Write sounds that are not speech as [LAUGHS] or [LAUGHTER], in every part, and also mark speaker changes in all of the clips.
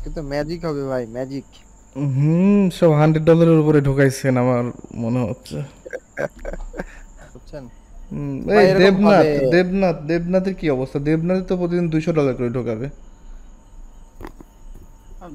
Speaker 1: আজকে তো ম্যাজিক হবে ভাই ম্যাজিক
Speaker 2: হুম সব হান্ড্রেড ডলারের উপরে ঢুকাইছেন আমার মনে হচ্ছে বুঝছেন এই দেবনাথ দেবনাথ দেবনাথের কি অবস্থা দেবনাথ তো প্রতিদিন দুইশো ডলার করে ঢোকাবে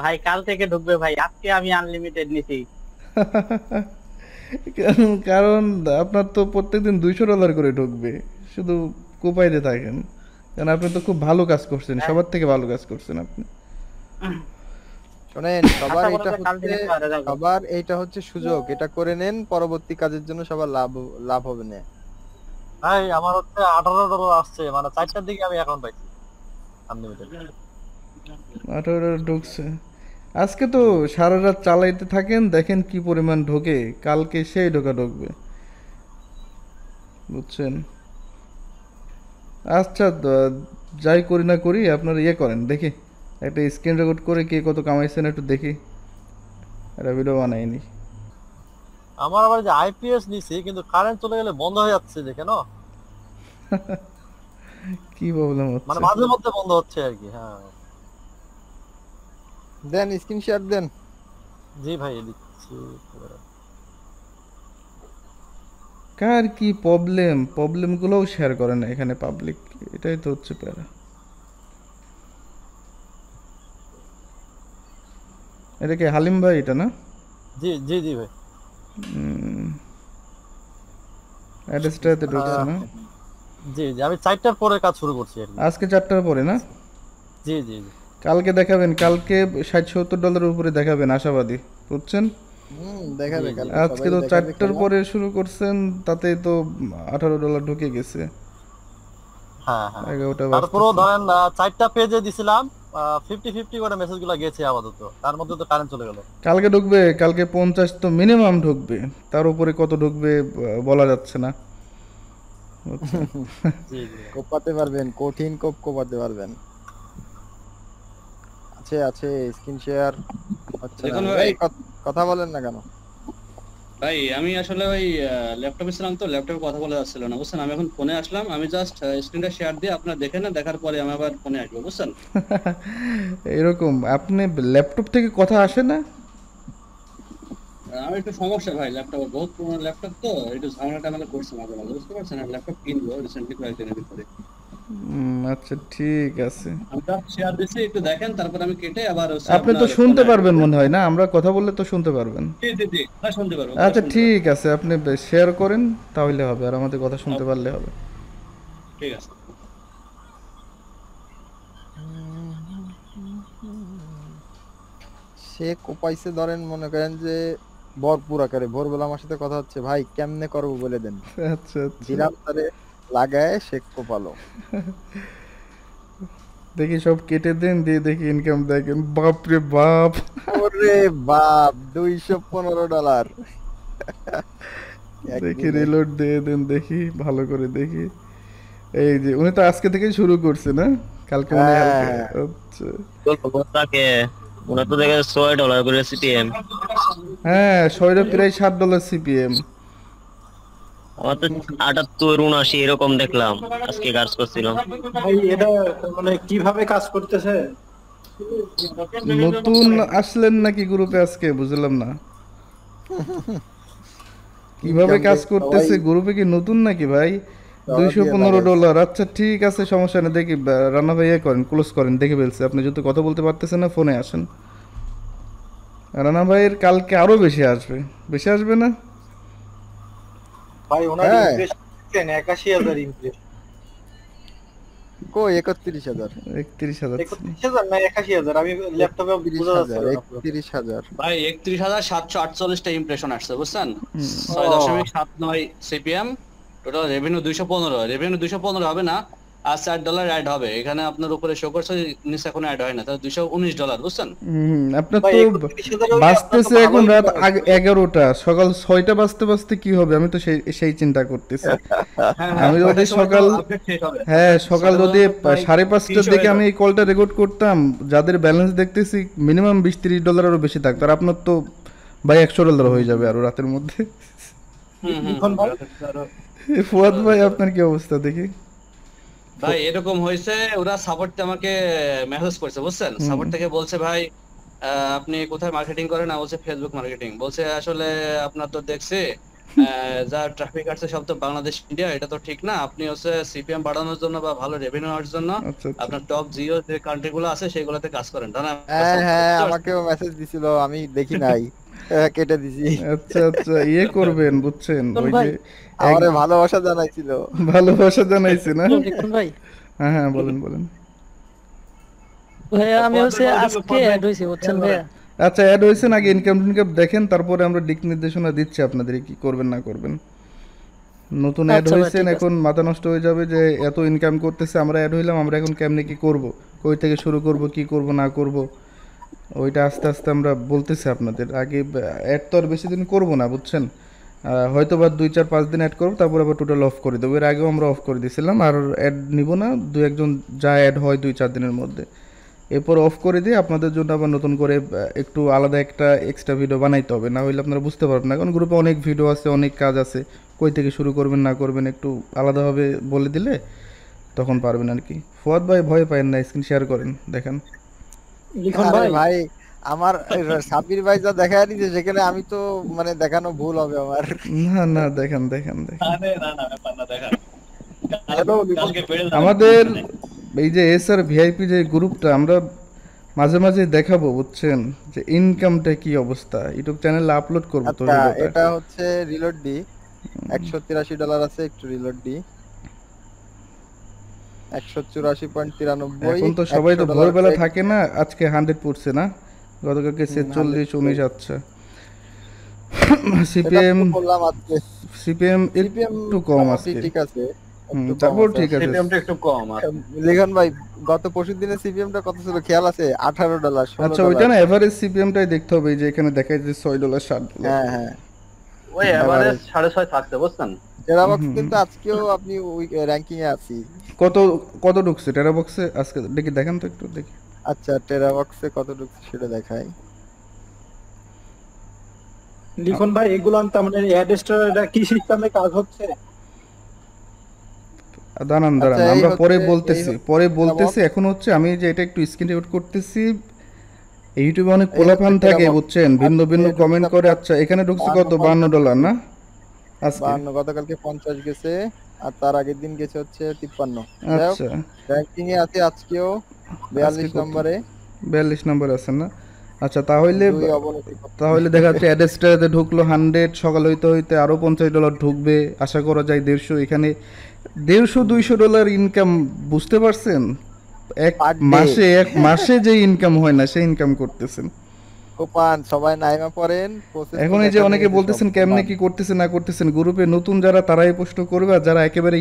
Speaker 3: ভাই কাল থেকে ঢুকবে ভাই আজকে আমি আনলিমিটেড নিছি
Speaker 2: [LAUGHS] কারণ আপনার তো প্রত্যেকদিন দুইশো ডলার করে ঢুকবে শুধু কোপাইতে থাকেন কারণ আপনি তো খুব ভালো কাজ করছেন হ্যাঁ। সবার থেকে ভালো কাজ করছেন আপনি
Speaker 1: আচ্ছা, সবার এটা হচ্ছে সবার এটা হচ্ছে সুযোগ এটা করে নেন পরবর্তী কাজের জন্য সবার লাভ লাভ হবে না
Speaker 3: ভাই আমার হচ্ছে ডলার আসছে মানে দিকে আমি অ্যাকাউন্ট পাইছি
Speaker 2: ঢুকছে আজকে তো সারা রাত চালাইতে থাকেন দেখেন কি পরিমাণ ঢোকে কালকে সেই ঢোকা ঢুকবে বুঝছেন আচ্ছা যাই করি না করি আপনার ইয়ে করেন দেখি একটা স্ক্রিন রেকর্ড করে কে কত কামাইছেন একটু দেখি এটা ভিডিও বানাইনি
Speaker 3: আমার আবার যে আইপিএস নিছি কিন্তু কারেন্ট চলে গেলে বন্ধ হয়ে যাচ্ছে দেখেন কেন
Speaker 2: [LAUGHS] কি প্রবলেম হচ্ছে মানে মাঝে মধ্যে বন্ধ
Speaker 1: হচ্ছে আর কি হ্যাঁ
Speaker 2: দেন স্ক্রিন শেয়ার দেন
Speaker 1: জি ভাই দিচ্ছি
Speaker 2: কার কি প্রবলেম প্রবলেম গুলোও শেয়ার করে না এখানে পাবলিক এটাই তো হচ্ছে প্যারা এটা কি হালিম ভাই এটা না
Speaker 3: জি জি জি ভাই তো ঢুকছে না জি জি আমি চারটার পরে কাজ শুরু করছি আজকে
Speaker 2: চারটার পরে না জি জি জি কালকে দেখাবেন কালকে ষাট সত্তর ডলারের উপরে দেখাবেন আশাবাদী বুঝছেন
Speaker 1: আজকে তো চারটার পরে
Speaker 2: শুরু করছেন তাতে তো আঠারো ডলার ঢুকে গেছে হ্যাঁ হ্যাঁ তারপরও ধরেন
Speaker 3: চারটা পেজে দিছিলাম করে মেসেজগুলো গেছে আপাতত তার মধ্যে তো কারেন্ট চলে গেল
Speaker 2: কালকে ঢুকবে কালকে তো মিনিমাম ঢুকবে তার উপরে কত ঢুকবে বলা যাচ্ছে না [LAUGHS]
Speaker 1: কোপাতে পারবেন কঠিন কোপ কোপাতে পারবেন আছে আছে স্ক্রিন শেয়ার আচ্ছা কথা বলেন না কেন
Speaker 3: ভাই আমি আসলে ওই ল্যাপটপে ছিলাম তো ল্যাপটপে কথা বলা যাচ্ছিল না বুঝছেন আমি এখন ফোনে আসলাম আমি জাস্ট স্ক্রিনটা শেয়ার দিয়ে আপনার দেখে না দেখার পরে আমি আবার ফোনে আসবো বুঝছেন
Speaker 2: [LAUGHS] এরকম আপনি ল্যাপটপ থেকে কথা আসে না
Speaker 3: আমার একটু সমস্যা ভাই ল্যাপটপে বহুত পুরনো ল্যাপটপ তো একটু ঝামেলাটা মানে করছে মাঝে মাঝে বুঝতে পারছেন ল্যাপটপ কিনবো রিসেন্টলি কয়েকদিনের
Speaker 2: ভিতরে আচ্ছা ঠিক আছে
Speaker 3: আপনি তো শুনতে
Speaker 2: পারবেন মনে হয় না আমরা কথা বললে তো শুনতে পারবেন আচ্ছা ঠিক আছে আপনি শেয়ার করেন তাহলে হবে আর আমাদের কথা শুনতে আচ্ছা। পারলে হবে
Speaker 1: ধরেন মনে করেন যে ভরপুর আকারে ভোরবেলা আমার সাথে কথা হচ্ছে ভাই কেমনে করবো বলে দেন আচ্ছা আচ্ছা লাগায় শেখ
Speaker 2: দেখি সব কেটে দেন দিয়ে দেখি ইনকাম দেখেন বাপ রে বাপ ওরে বাপ দুইশো পনেরো ডলার দেখি রিলোড দিয়ে দেন দেখি ভালো করে দেখি এই যে উনি তো আজকে থেকে শুরু করছে না কালকে মনে হ্যাঁ। আচ্ছা
Speaker 1: ওনা তো দেখে 6 ডলার করে সিপিএম
Speaker 2: হ্যাঁ 6 প্রায় 7 ডলার সিপিএম
Speaker 3: আটাত্তর উনআশি এরকম দেখলাম আজকে কাজ ভাই এটা মানে কিভাবে কাজ করতেছে
Speaker 1: নতুন
Speaker 2: আসলেন নাকি গ্রুপে আজকে বুঝলাম না কিভাবে কাজ করতেছে গ্রুপে কি নতুন নাকি ভাই দুইশো পনেরো ডলার আচ্ছা ঠিক আছে সমস্যা নেই দেখি রানা ভাই করেন ক্লোজ করেন দেখে ফেলছে আপনি যদি কথা বলতে পারতেছেন না ফোনে আসেন রানা ভাইয়ের কালকে আরো বেশি আসবে বেশি আসবে না
Speaker 1: ভাই ওনার ইমপ্রেশন 81000 ইমপ্রেশন কো 31000 31000 31000 না 81000 আমি ল্যাপটপে বুঝা যাচ্ছে 31000
Speaker 3: ভাই 31748 টা ইমপ্রেশন আসছে বুঝছেন 6.79 সিপিএম টোটাল রেভিনিউ 215 রেভিনিউ 215 হবে না আর চার ডলার অ্যাড হবে এখানে আপনার উপরে শো করছে নিচে এখন অ্যাড হয় না তাহলে দুইশো উনিশ ডলার বুঝছেন
Speaker 2: আপনার তো বাঁচতেছে এখন রাত এগারোটা সকাল ছয়টা বাজতে কি হবে আমি তো সেই সেই চিন্তা করতেছি হ্যাঁ, হ্যাঁ, আমি হ্যাঁ, যদি সকাল
Speaker 3: হ্যাঁ সকাল যদি সাড়ে পাঁচটার দিকে আমি
Speaker 2: এই কলটা রেকর্ড করতাম যাদের ব্যালেন্স দেখতেছি মিনিমাম বিশ তিরিশ আরও বেশি থাকতো আর আপনার তো ভাই একশো ডলার হয়ে যাবে আরো রাতের মধ্যে [LAUGHS] ফুয়াদ ভাই আপনার কি অবস্থা দেখি
Speaker 3: ভাই এরকম হয়েছে ওরা সাপোর্ট আমাকে মেসেজ করছে বুঝছেন সাপোর্ট থেকে বলছে ভাই আপনি কোথায় মার্কেটিং করেন না বলছে ফেসবুক মার্কেটিং বলছে আসলে আপনার তো দেখছি যা ট্রাফিক আসছে সব তো বাংলাদেশ ইন্ডিয়া এটা তো ঠিক না আপনি হচ্ছে সিপিএম বাড়ানোর জন্য বা ভালো রেভিনিউ আনার জন্য আচ্ছা, আচ্ছা। আপনার টপ জিও যে কান্ট্রি গুলো আছে সেগুলোতে কাজ করেন তাই না
Speaker 1: হ্যাঁ হ্যাঁ আমাকেও মেসেজ দিছিল আমি দেখি নাই
Speaker 2: হ্যাঁ, কেটে দিছি আচ্ছা আচ্ছা ইয়ে করবেন বুঝছেন ওই যে
Speaker 1: ভালোবাসা জানাইছিল ভালোবাসা
Speaker 2: জানাইছে না ভাই হ্যাঁ হ্যাঁ বলেন বলেন ভাইয়া আমি হচ্ছে আজকে অ্যাড হইছি বুঝছেন ভাইয়া আচ্ছা অ্যাড হইছেন আগে ইনকাম দেখেন তারপরে আমরা দিক নির্দেশনা দিচ্ছি আপনাদের কি করবেন না করবেন নতুন অ্যাড আচ্ছা হইছেন এখন মাথা নষ্ট হয়ে যাবে যে এত ইনকাম করতেছে আমরা অ্যাড হইলাম আমরা এখন কেমনে কি করব কই থেকে শুরু করব কি করব না করব ওইটা আস্তে আস্তে আমরা বলতেছি আপনাদের আগে অ্যাড তো আর বেশি দিন করবো না বুঝছেন হয়তো বা দুই চার পাঁচ দিন অ্যাড করবো তারপর আবার টোটাল অফ করে দেবো এর আগেও আমরা অফ করে দিয়েছিলাম আর অ্যাড নিব না দু একজন যা অ্যাড হয় দুই চার দিনের মধ্যে এরপর অফ করে দিয়ে আপনাদের জন্য আবার নতুন করে একটু আলাদা একটা এক্সট্রা ভিডিও বানাইতে হবে না হলে আপনারা বুঝতে পারবেন না কারণ গ্রুপে অনেক ভিডিও আছে অনেক কাজ আছে কই থেকে শুরু করবেন না করবেন একটু আলাদাভাবে বলে দিলে তখন পারবেন আর কি ফোয়াদ ভাই ভয় পায়েন না স্ক্রিন শেয়ার করেন দেখেন
Speaker 1: লিখন ভাই ভাই আমার সাবির ভাই যা দেখায় সেখানে আমি তো মানে দেখানো ভুল হবে
Speaker 2: আমার না না দেখেন দেখেন আমাদের এই যে এস আর ভিআইপি যে গ্রুপটা আমরা মাঝে মাঝে দেখাবো বুঝছেন যে ইনকামটা কি অবস্থা ইউটিউব চ্যানেল আপলোড করবো তো আচ্ছা, এটা
Speaker 1: হচ্ছে রিলোড একশো তিরাশি ডলার আছে একটু রিলোড দি একশো চুরাশি পয়েন্ট তিরানব্বই এখন তো সবাই তো ভোরবেলা
Speaker 2: থাকে না আজকে হান্ড্রেড পড়ছে না গতকালকে ছেচল্লিশ উনিশ আচ্ছা সিপিএম সিপিএম একটু কম আছে ঠিক আছে
Speaker 1: একটু কম ভাই গত পরশু কত খেয়াল আছে
Speaker 2: ওইটা না এভারেজ দেখতে হবে যে এখানে দেখা যাচ্ছে ছয় ডলার সাত ডলার হ্যাঁ, হ্যাঁ
Speaker 1: ওই এভারেজ 6.5 থাকতে বুঝছেন টেরাবক্স কিন্তু আজকেও আপনি র্যাঙ্কিং এ আছি
Speaker 2: কত কত ঢুকছে টেরাবক্সে আজকে দেখি দেখেন তো একটু দেখি আচ্ছা টেরাবক্সে কত
Speaker 1: ঢুকছে সেটা দেখাই লিখন ভাই এগুলা তার
Speaker 3: মানে অ্যাডস্টার এটা কি সিস্টেমে কাজ হচ্ছে
Speaker 2: দাঁড়ান আচ্ছা, দাঁড়ান আমরা পরে বলতেছি পরে বলতেছি এখন হচ্ছে আমি যে এটা একটু স্ক্রিন রেকর্ড করতেছি ইউটিউবে অনেক কোলাফান থাকে বুঝছেন ভিন্ন আচ্ছা, ভিন্ন কমেন্ট করে আচ্ছা এখানে ঢুকছে কত বান্ন ডলার আচ্ছা। না বাহান্ন
Speaker 1: গতকালকে গেছে আর তার আগের দিন গেছে হচ্ছে আচ্ছা। এ আছে আজকেও নম্বরে
Speaker 2: নম্বরে আছেন না আচ্ছা তাহলে তাহলে দেখা যাচ্ছে ঢুকলো হান্ড্রেড সকাল হইতে হইতে আরো পঞ্চাশ ডলার ঢুকবে আশা করা যায় দেড়শো এখানে দেড়শো দুইশো ডলার ইনকাম বুঝতে পারছেন এক মাসে এক মাসে যে ইনকাম হয় না সেই ইনকাম করতেছেন
Speaker 1: সবাই এখন এই যে অনেকে বলতেছেন
Speaker 2: কেমনে কি না করতেছেন গ্রুপে নতুন যারা তারাই প্রশ্ন করবে আর যারা একেবারে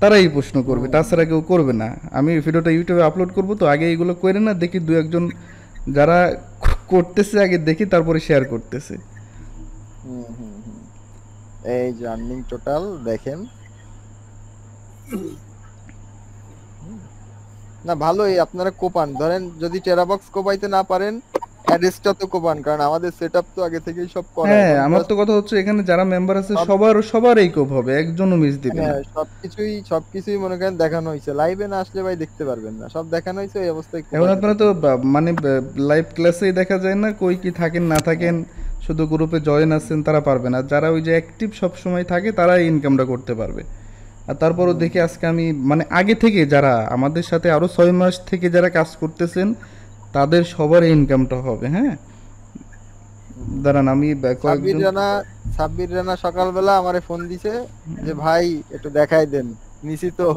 Speaker 2: তারাই প্রশ্ন করবে তাছাড়া কেউ করবে না আমি ভিডিওটা ইউটিউবে আপলোড করবো তো আগে এগুলো করে না দেখি দু একজন যারা করতেছে আগে দেখি তারপরে শেয়ার করতেছে
Speaker 1: এই টোটাল দেখেন না ভালোই আপনারা কোপান ধরেন যদি টেরাবক্স কোপাইতে না পারেন তো কারণ আমাদের সেটআপ তো আগে থেকেই সব করা হ্যাঁ আমার তো
Speaker 2: কথা হচ্ছে এখানে যারা মেম্বার আছে সবার কোপ হবে একজনও মিস দিবে না হ্যাঁ,
Speaker 1: সবকিছুই সবকিছুই মনে করেন দেখানো লাইভে না আসলে ভাই দেখতে পারবেন না সব দেখানো এই অবস্থায় এখন
Speaker 2: আপনারা তো মানে লাইভ ক্লাসেই দেখা যায় না কই কি থাকেন না থাকেন শুধু গ্রুপে জয়েন আছেন তারা পারবে না যারা ওই যে অ্যাক্টিভ সব সময় থাকে তারাই ইনকামটা করতে পারবে আর তারপরও দেখি আজকে আমি মানে আগে থেকে যারা আমাদের সাথে আরও ছয় মাস থেকে যারা কাজ করতেছেন তাদের সবার ইনকামটা হবে হ্যাঁ দাঁড়ান আমি সাব্বির রানা
Speaker 1: সাব্বির রানা সকালবেলা আমারে ফোন দিছে যে ভাই একটু দেখাই দেন নিছি তো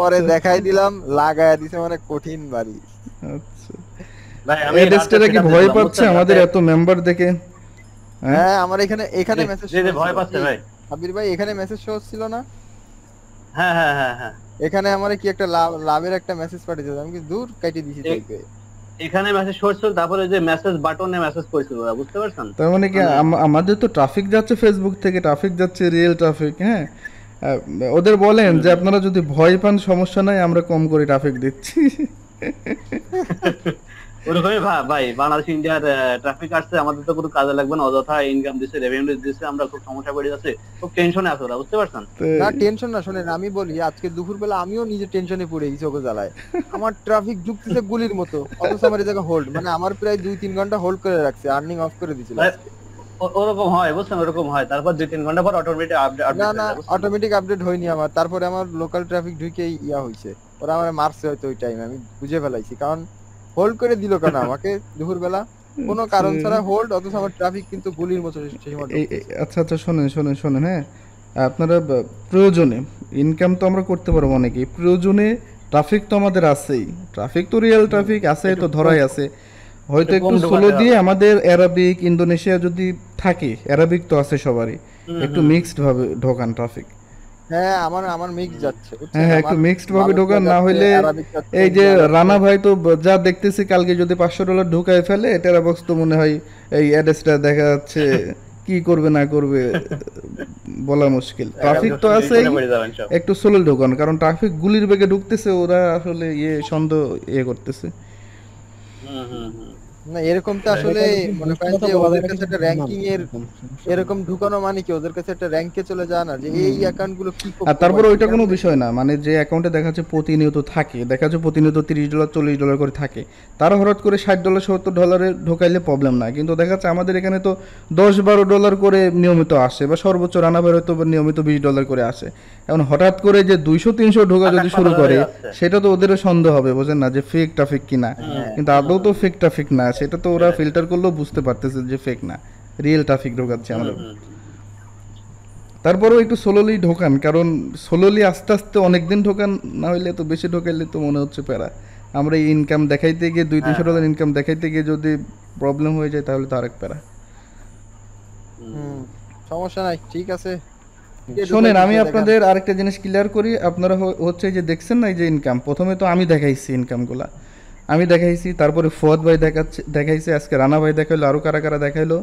Speaker 1: পরে আচ্ছা। দেখাই দিলাম দিছে মানে কঠিন বাড়ি আচ্ছা কি ভয় পাচ্ছে আমাদের এত
Speaker 2: মেম্বার দেখে হ্যাঁ? হ্যাঁ আমার
Speaker 1: এখানে এখানে মেসেজ ভয় পাচ্ছে ভাই সাব্বির ভাই এখানে মেসেজ শো ছিল না হ্যাঁ হ্যাঁ হ্যাঁ হ্যাঁ এখানে আমারে কি একটা লাভের একটা মেসেজ পাঠিয়েছে আমি কি দূর কাটিয়ে দিছি দেখবে
Speaker 3: এখানে মেসেজ করছিল তারপরে যে মেসেজ বাটনে মেসেজ করেছিল ওরা বুঝতে পারছেন তার
Speaker 2: মানে কি আমাদের তো ট্রাফিক যাচ্ছে ফেসবুক থেকে ট্রাফিক যাচ্ছে রিয়েল ট্রাফিক হ্যাঁ ওদের বলেন যে আপনারা যদি ভয় পান সমস্যা নাই আমরা কম করে ট্রাফিক দিচ্ছি
Speaker 3: [LAUGHS] ওরকমই ভাই বাংলাদেশ ইন্ডিয়ার ট্রাফিক আসছে আমাদের তো কোনো কাজে লাগবে না অযথা ইনকাম দিচ্ছে রেভিনিউ দিচ্ছে আমরা খুব সমস্যা পড়ে যাচ্ছে খুব টেনশনে আছে ওরা বুঝতে পারছেন
Speaker 1: না টেনশন না শুনেন আমি বলি আজকে দুপুরবেলা আমিও নিজে টেনশনে পড়ে গেছি ওকে জ্বালায় [LAUGHS] আমার ট্রাফিক ঢুকতেছে গুলির মতো অথচ আমার জায়গা হোল্ড মানে আমার প্রায় দুই তিন ঘন্টা হোল্ড করে রাখছে আর্নিং অফ করে দিছিল ওরকম হয় বুঝছেন
Speaker 3: ওরকম হয় তারপর দুই তিন ঘন্টা পর অটোমেটিক আপডেট না না
Speaker 1: অটোমেটিক আপডেট হয়নি আমার তারপরে আমার লোকাল ট্রাফিক ঢুকে ইয়া হয়েছে ওরা আমার মারছে হয়তো ওই টাইমে আমি বুঝে ফেলাইছি কারণ হোল্ড করে দিল কেন [LAUGHS] আমাকে দুপুর বেলা কোনো কারণ ছাড়া হোল্ড অথচ আমার ট্রাফিক কিন্তু গুলির মতো
Speaker 2: আচ্ছা আচ্ছা শোনেন শোনেন শোনেন হ্যাঁ আপনারা প্রয়োজনে ইনকাম তো আমরা করতে পারবো অনেকেই প্রয়োজনে ট্রাফিক তো আমাদের আছেই ট্রাফিক তো রিয়েল ট্রাফিক আছে তো ধরাই আছে হয়তো একটু স্লো দিয়ে আমাদের অ্যারাবিক ইন্দোনেশিয়া যদি থাকে অ্যারাবিক তো আছে সবারই একটু মিক্সড ভাবে ঢোকান ট্রাফিক
Speaker 1: হ্যাঁ আমার আমার মিক্স যাচ্ছে হ্যাঁ, হ্যাঁ একটু মিক্সড ভাবে ঢোকান না হইলে এই যে
Speaker 2: রানা ভাই তো যা দেখতেছি কালকে যদি পাঁচশো ডলার ঢুকায় ফেলে টেরা বক্স তো মনে হয় এই অ্যাড্রেসটা দেখা যাচ্ছে কি করবে না করবে বলা মুশকিল ট্রাফিক হ্যাঁ, তো আছে একটু স্লো ঢোকান কারণ ট্রাফিক গুলির বেগে ঢুকতেছে ওরা আসলে ইয়ে সন্দেহ ইয়ে করতেছে হুম
Speaker 1: হুম না
Speaker 2: এরকম তো হ্যাঁ, আসলে মনে করেন যে ওদের কাছে একটা র‍্যাঙ্কিং এর এরকম
Speaker 1: ঢুকানো মানে কি ওদের কাছে একটা র‍্যাঙ্কে চলে না যে এই অ্যাকাউন্ট গুলো কি আর ওইটা কোনো
Speaker 2: বিষয় না মানে যে অ্যাকাউন্টে দেখা যাচ্ছে প্রতিনিয়ত থাকে দেখা যাচ্ছে প্রতিনিয়ত ডলার ডলার করে থাকে তারা হঠাৎ করে ডলার ডলারে ঢোকাইলে প্রবলেম না কিন্তু দেখা যাচ্ছে আমাদের এখানে তো দশ বারো ডলার করে নিয়মিত আসে বা সর্বোচ্চ রানা বের হয়তো নিয়মিত বিশ ডলার করে আসে এখন হঠাৎ করে যে দুইশো তিনশো ঢোকা যদি শুরু করে সেটা তো ওদেরও সন্দেহ হবে বুঝেন না যে ফেক ট্রাফিক কিনা হ্যাঁ। কিন্তু আদৌ তো ফেক ট্রাফিক না না সেটা তো ওরা ফিল্টার করলেও বুঝতে পারতেছে যে ফেক না রিয়েল ট্রাফিক ঢোকাচ্ছে আমাদের তারপরও একটু সোলোলি ঢোকান কারণ সোলোলি আস্তে আস্তে অনেক দিন ঢোকান না হইলে তো বেশি ঢোকাইলে তো মনে হচ্ছে প্যারা আমরা এই ইনকাম দেখাইতে গিয়ে দুই হ্যাঁ, তিনশো টাকার ইনকাম হ্যাঁ। দেখাইতে গিয়ে যদি প্রবলেম হয়ে যায় তাহলে তো আরেক প্যারা
Speaker 1: সমস্যা নাই ঠিক আছে শোনেন আমি আপনাদের
Speaker 2: আরেকটা জিনিস ক্লিয়ার করি আপনারা হচ্ছে যে দেখছেন না যে ইনকাম প্রথমে তো আমি দেখাইছি ইনকামগুলা আমি দেখাইছি তারপরে ফুয়াদ ভাই দেখাচ্ছে দেখাইছে আজকে রানা ভাই দেখাইলো আরও কারা কারা দেখাইলো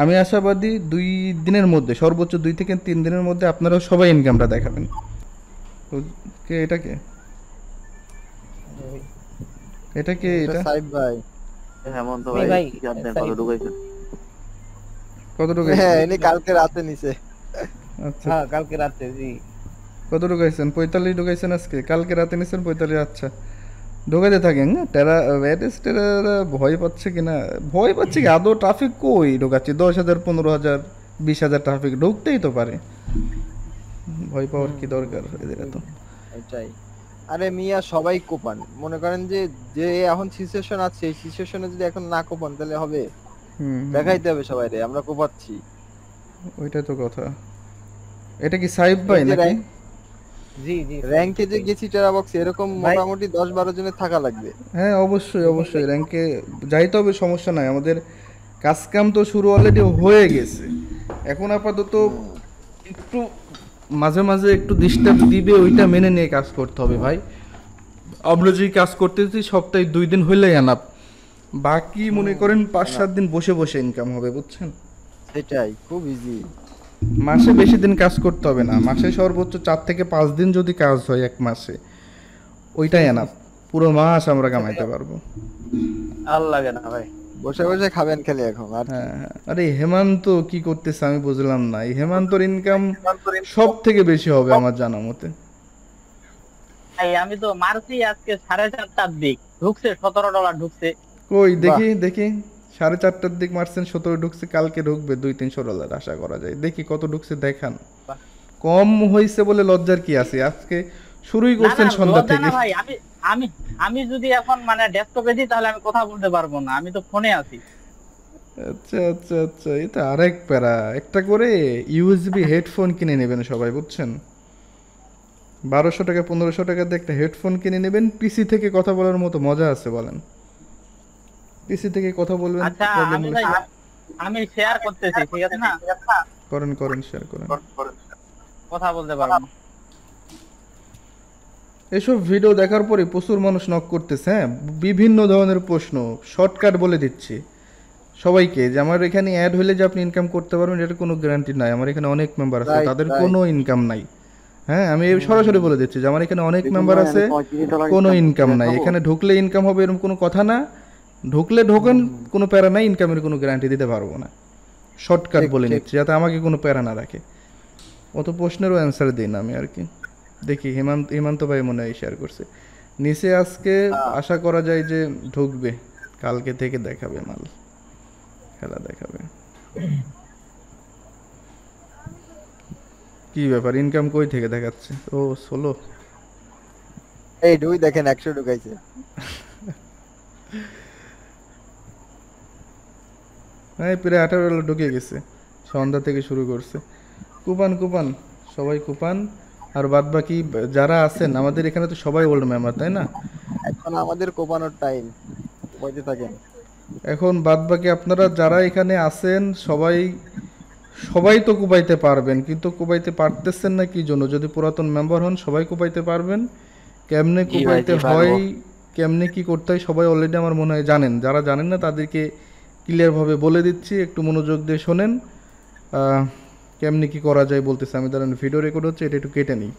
Speaker 2: আমি আশাবাদী দুই দিনের মধ্যে সর্বোচ্চ দুই থেকে তিন দিনের মধ্যে আপনারা সবাই ইনকামটা দেখাবেন কে এটা কে এটা কে এটা সাইদ
Speaker 1: ভাই হেমন্ত ভাই কত ঢুকাইছে কত ঢুকাইছে হ্যাঁ ইনি কালকে রাতে নিছে আচ্ছা হ্যাঁ কালকে রাতে জি
Speaker 2: কত ঢুকাইছেন 45 ঢুকাইছেন আজকে কালকে রাতে নিছেন 45 আচ্ছা ঢোকাতে থাকেন হ্যাঁ? টেরা টেরারা ভয় পাচ্ছে কিনা ভয় পাচ্ছে কি আদৌ ট্রাফিক কই ঢোকাচ্ছে দশ হাজার পনেরো হাজার বিশ হাজার ট্রাফিক ঢুকতেই তো পারে ভয় পাওয়ার কি দরকার এদের এত
Speaker 1: আরে মিয়া সবাই কোপান মনে করেন যে যে এখন সিচুয়েশন আছে এই সিচুয়েশনে যদি এখন না কোপান তাহলে হবে দেখাইতে হবে সবাই রে আমরা কোপাচ্ছি
Speaker 2: ওইটাই তো কথা এটা কি সাইব ভাই নাকি
Speaker 1: জি জি র‍্যাঙ্কে যে গেছি টেরা বক্স এরকম মোটামুটি 10 12 জনের থাকা লাগবে
Speaker 2: হ্যাঁ অবশ্যই অবশ্যই র‍্যাঙ্কে যাইতে হবে সমস্যা নাই আমাদের কাজ কাম তো শুরু অলরেডি হয়ে গেছে এখন আপাতত একটু মাঝে মাঝে একটু ডিস্টার্ব দিবে ওইটা মেনে নিয়ে কাজ করতে হবে ভাই আমরা কাজ করতেছি সপ্তাহে দুই দিন হইলেই আনাপ বাকি মনে করেন পাঁচ সাত দিন বসে বসে ইনকাম হবে বুঝছেন সেটাই খুব ইজি মাসে বেশি দিন কাজ করতে হবে না মাসে সর্বোচ্চ চার থেকে পাঁচ দিন যদি কাজ হয় এক মাসে ওইটাই এনাফ পুরো মাস আমরা কামাইতে পারবো
Speaker 1: ভাই বসে বসে খাবেন খেলে এখন আর হ্যাঁ, হ্যাঁ।
Speaker 2: আরে হেমন্ত কি করতেছে আমি বুঝলাম না এই হেমন্তর ইনকাম সব থেকে বেশি হবে আমার জানা মতে
Speaker 3: আমি তো মারছি আজকে সাড়ে চারটার দিক ঢুকছে সতেরো ডলার ঢুকছে কই দেখি
Speaker 2: দেখি সাড়ে চারটার দিক মারছেন সতেরো ঢুকছে কালকে ঢুকবে দুই তিনশো ডলার আশা করা যায় দেখি কত ঢুকছে দেখান কম হয়েছে বলে লজ্জার কি আছে আজকে শুরুই করছেন সন্ধ্যা থেকে
Speaker 3: আমি আমি যদি এখন মানে ডেস্কটপে দিই তাহলে আমি কথা বলতে পারবো না আমি তো ফোনে আছি
Speaker 2: আচ্ছা আচ্ছা আচ্ছা এটা আরেক প্যারা একটা করে ইউএসবি হেডফোন কিনে নেবেন সবাই বুঝছেন বারোশো টাকা পনেরোশো টাকা দিয়ে একটা হেডফোন কিনে নেবেন পিসি থেকে কথা বলার মতো মজা আছে বলেন পিসি থেকে কথা বলবেন আচ্ছা হলে
Speaker 3: আমি শেয়ার করতেছি ঠিক আছে না
Speaker 2: করেন করেন শেয়ার করেন
Speaker 3: কথা বলতে পারবো
Speaker 2: এসব ভিডিও দেখার পরে প্রচুর মানুষ নক করতেছে হ্যাঁ বিভিন্ন ধরনের প্রশ্ন শর্টকাট বলে দিচ্ছি সবাইকে যে আমার এখানে অ্যাড হলে যে আপনি ইনকাম করতে পারবেন এটা কোনো গ্যারান্টি নাই আমার এখানে অনেক মেম্বার আছে তাদের কোনো ইনকাম নাই হ্যাঁ আমি সরাসরি বলে দিচ্ছি যে আমার এখানে অনেক মেম্বার আছে
Speaker 1: কোনো ইনকাম নাই এখানে
Speaker 2: ঢুকলে ইনকাম হবে এরকম কোনো কথা না ঢুকলে ঢোকেন কোনো প্যারা নাই ইনকামের কোনো গ্যারান্টি দিতে পারবো না শর্টকাট বলে নিচ্ছি যাতে আমাকে কোনো প্যারা না রাখে অত প্রশ্নেরও অ্যান্সার দিন আমি আর কি দেখি হেমন্ত হেমন্ত ভাই মনে হয় শেয়ার করছে নিচে আজকে আশা করা যায় যে ঢুকবে কালকে থেকে দেখাবে মাল খেলা দেখাবে কি ব্যাপার ইনকাম কই থেকে দেখাচ্ছে ও ষোলো
Speaker 1: এই দুই দেখেন একশো ঢুকাইছে [LAUGHS]
Speaker 2: হ্যাঁ প্রায় আঠারো ঢুকে গেছে সন্ধ্যা থেকে শুরু করছে কুপান কুপান সবাই কুপান আর বাদ বাকি যারা আছেন আমাদের এখানে তো সবাই ওল্ড মেম্বার তাই না
Speaker 1: এখন আমাদের কোপানোর টাইম বইতে থাকেন
Speaker 2: এখন বাদ বাকি আপনারা যারা এখানে আছেন সবাই সবাই তো কুপাইতে পারবেন কিন্তু কুপাইতে পারতেছেন না কি জন্য যদি পুরাতন মেম্বার হন সবাই কুপাইতে পারবেন কেমনে কুপাইতে হয় কেমনে কি করতে হয় সবাই অলরেডি আমার মনে হয় জানেন যারা জানেন না তাদেরকে ক্লিয়ারভাবে বলে দিচ্ছি একটু মনোযোগ দিয়ে শোনেন কেমনি কি করা যায় বলতেছে আমি দাঁড়ান ভিডিও রেকর্ড হচ্ছে এটা একটু কেটে নিই